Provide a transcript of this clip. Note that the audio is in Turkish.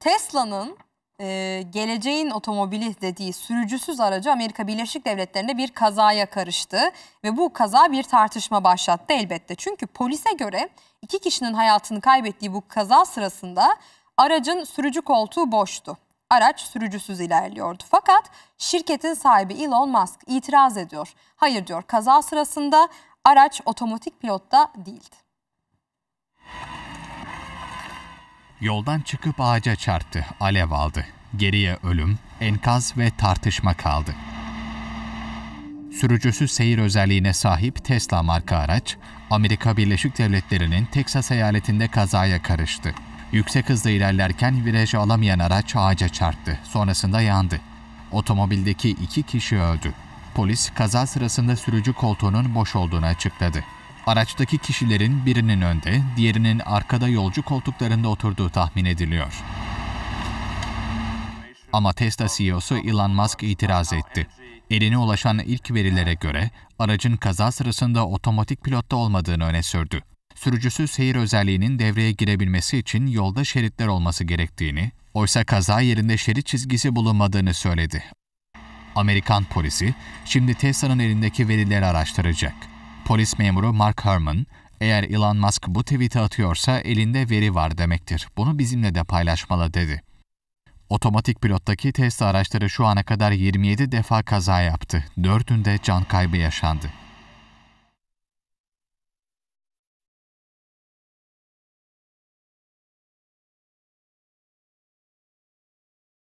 Tesla'nın e, geleceğin otomobili dediği sürücüsüz aracı Amerika Birleşik Devletleri'nde bir kazaya karıştı ve bu kaza bir tartışma başlattı elbette. Çünkü polise göre iki kişinin hayatını kaybettiği bu kaza sırasında aracın sürücü koltuğu boştu. Araç sürücüsüz ilerliyordu. Fakat şirketin sahibi Elon Musk itiraz ediyor. Hayır diyor kaza sırasında araç otomatik pilotta değildi. Yoldan çıkıp ağaca çarptı, alev aldı. Geriye ölüm, enkaz ve tartışma kaldı. Sürücüsü seyir özelliğine sahip Tesla marka araç, Amerika Birleşik Devletleri'nin Teksas eyaletinde kazaya karıştı. Yüksek hızda ilerlerken viraj alamayan araç ağaca çarptı. Sonrasında yandı. Otomobildeki iki kişi öldü. Polis kaza sırasında sürücü koltuğunun boş olduğunu açıkladı. Araçtaki kişilerin birinin önde, diğerinin arkada yolcu koltuklarında oturduğu tahmin ediliyor. Ama Tesla CEO'su Elon Musk itiraz etti. Eline ulaşan ilk verilere göre aracın kaza sırasında otomatik pilotta olmadığını öne sürdü. Sürücüsü seyir özelliğinin devreye girebilmesi için yolda şeritler olması gerektiğini, oysa kaza yerinde şerit çizgisi bulunmadığını söyledi. Amerikan polisi şimdi Tesla'nın elindeki verileri araştıracak. Polis memuru Mark Herman, eğer Elon Musk bu tweet'i atıyorsa elinde veri var demektir. Bunu bizimle de paylaşmalı dedi. Otomatik pilottaki test araçları şu ana kadar 27 defa kaza yaptı. Dördünde can kaybı yaşandı.